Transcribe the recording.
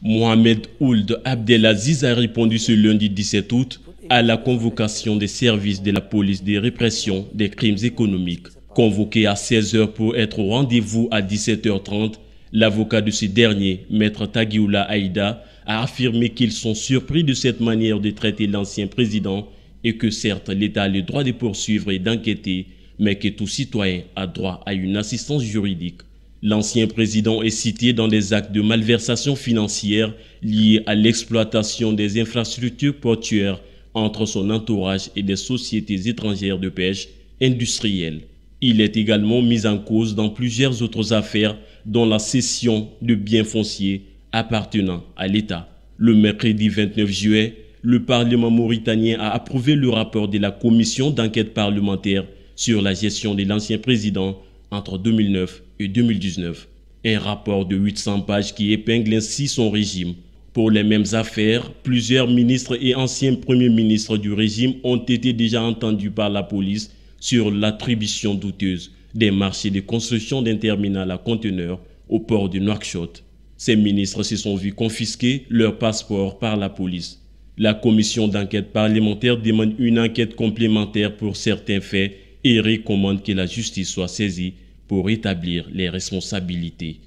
Mohamed Ould Abdelaziz a répondu ce lundi 17 août à la convocation des services de la police des répressions des crimes économiques. Convoqué à 16h pour être au rendez-vous à 17h30, l'avocat de ce dernier, maître Tagioula Aïda, a affirmé qu'ils sont surpris de cette manière de traiter l'ancien président et que certes l'État a le droit de poursuivre et d'enquêter, mais que tout citoyen a droit à une assistance juridique. L'ancien président est cité dans des actes de malversation financière liés à l'exploitation des infrastructures portuaires entre son entourage et des sociétés étrangères de pêche industrielles. Il est également mis en cause dans plusieurs autres affaires, dont la cession de biens fonciers appartenant à l'État. Le mercredi 29 juillet, le Parlement mauritanien a approuvé le rapport de la commission d'enquête parlementaire sur la gestion de l'ancien président entre 2009 et 2019. Un rapport de 800 pages qui épingle ainsi son régime. Pour les mêmes affaires, plusieurs ministres et anciens premiers ministres du régime ont été déjà entendus par la police sur l'attribution douteuse des marchés de construction d'un terminal à conteneurs au port de Nouakchott. Ces ministres se sont vus confisquer leur passeport par la police. La commission d'enquête parlementaire demande une enquête complémentaire pour certains faits et recommande que la justice soit saisie pour établir les responsabilités